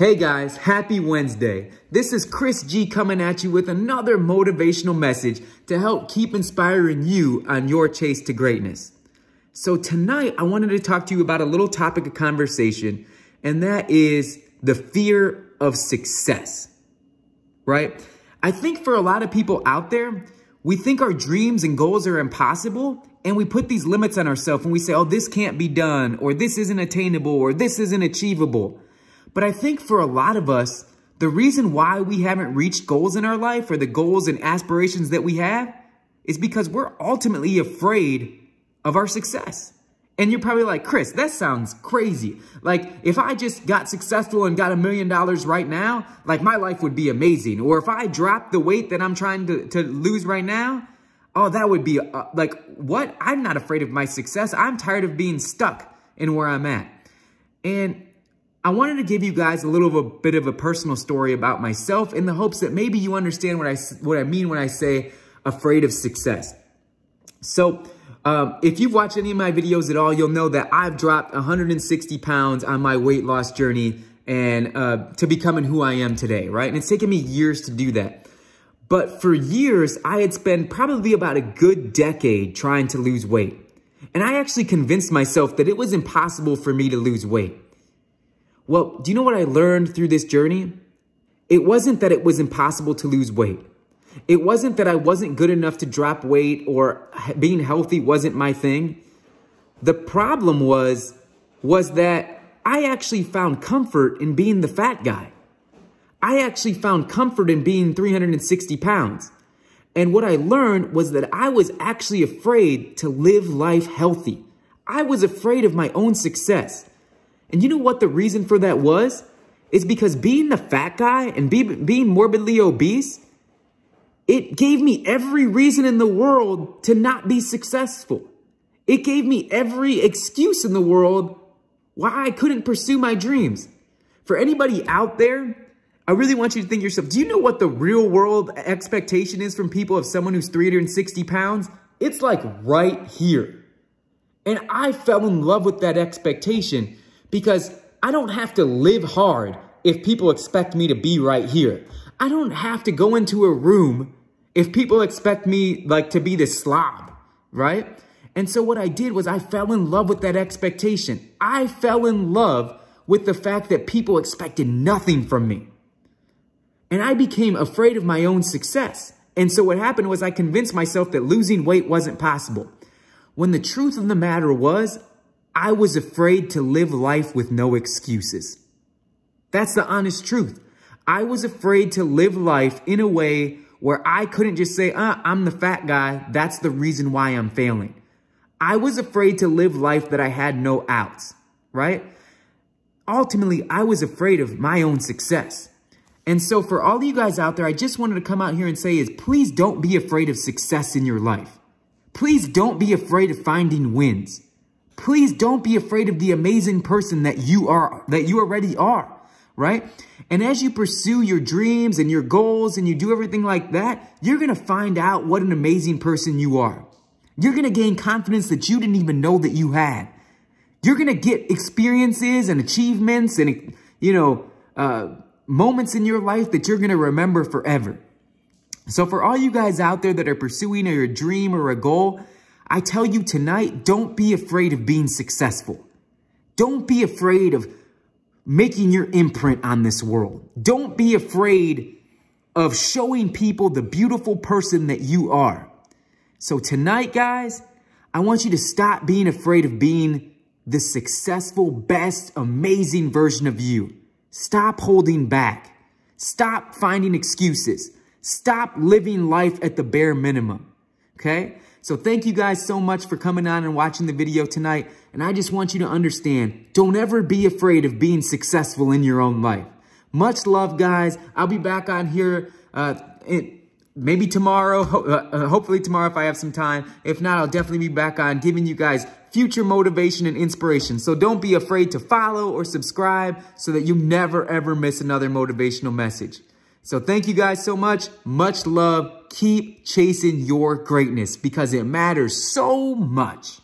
Hey guys, happy Wednesday. This is Chris G coming at you with another motivational message to help keep inspiring you on your chase to greatness. So tonight I wanted to talk to you about a little topic of conversation and that is the fear of success, right? I think for a lot of people out there, we think our dreams and goals are impossible and we put these limits on ourselves and we say, oh, this can't be done or this isn't attainable or this isn't achievable. But I think for a lot of us, the reason why we haven't reached goals in our life or the goals and aspirations that we have is because we're ultimately afraid of our success. And you're probably like, Chris, that sounds crazy. Like, if I just got successful and got a million dollars right now, like my life would be amazing. Or if I dropped the weight that I'm trying to, to lose right now, oh, that would be uh, like, what? I'm not afraid of my success. I'm tired of being stuck in where I'm at. And I wanted to give you guys a little of a bit of a personal story about myself in the hopes that maybe you understand what I, what I mean when I say afraid of success. So um, if you've watched any of my videos at all, you'll know that I've dropped 160 pounds on my weight loss journey and uh, to becoming who I am today, right? And it's taken me years to do that. But for years, I had spent probably about a good decade trying to lose weight. And I actually convinced myself that it was impossible for me to lose weight. Well, do you know what I learned through this journey? It wasn't that it was impossible to lose weight. It wasn't that I wasn't good enough to drop weight or being healthy wasn't my thing. The problem was, was that I actually found comfort in being the fat guy. I actually found comfort in being 360 pounds. And what I learned was that I was actually afraid to live life healthy. I was afraid of my own success. And you know what the reason for that was? It's because being the fat guy and be, being morbidly obese, it gave me every reason in the world to not be successful. It gave me every excuse in the world why I couldn't pursue my dreams. For anybody out there, I really want you to think yourself, do you know what the real world expectation is from people of someone who's 360 pounds? It's like right here. And I fell in love with that expectation because I don't have to live hard if people expect me to be right here. I don't have to go into a room if people expect me like to be this slob, right? And so what I did was I fell in love with that expectation. I fell in love with the fact that people expected nothing from me. And I became afraid of my own success. And so what happened was I convinced myself that losing weight wasn't possible. When the truth of the matter was, I was afraid to live life with no excuses. That's the honest truth. I was afraid to live life in a way where I couldn't just say, uh, I'm the fat guy. That's the reason why I'm failing. I was afraid to live life that I had no outs, right? Ultimately, I was afraid of my own success. And so for all you guys out there, I just wanted to come out here and say is please don't be afraid of success in your life. Please don't be afraid of finding wins. Please don't be afraid of the amazing person that you are, that you already are, right? And as you pursue your dreams and your goals and you do everything like that, you're going to find out what an amazing person you are. You're going to gain confidence that you didn't even know that you had. You're going to get experiences and achievements and, you know, uh, moments in your life that you're going to remember forever. So for all you guys out there that are pursuing a dream or a goal, I tell you tonight, don't be afraid of being successful. Don't be afraid of making your imprint on this world. Don't be afraid of showing people the beautiful person that you are. So tonight, guys, I want you to stop being afraid of being the successful, best, amazing version of you. Stop holding back. Stop finding excuses. Stop living life at the bare minimum. Okay? So thank you guys so much for coming on and watching the video tonight. And I just want you to understand, don't ever be afraid of being successful in your own life. Much love, guys. I'll be back on here uh, maybe tomorrow, uh, uh, hopefully tomorrow if I have some time. If not, I'll definitely be back on giving you guys future motivation and inspiration. So don't be afraid to follow or subscribe so that you never, ever miss another motivational message. So thank you guys so much. Much love. Keep chasing your greatness because it matters so much.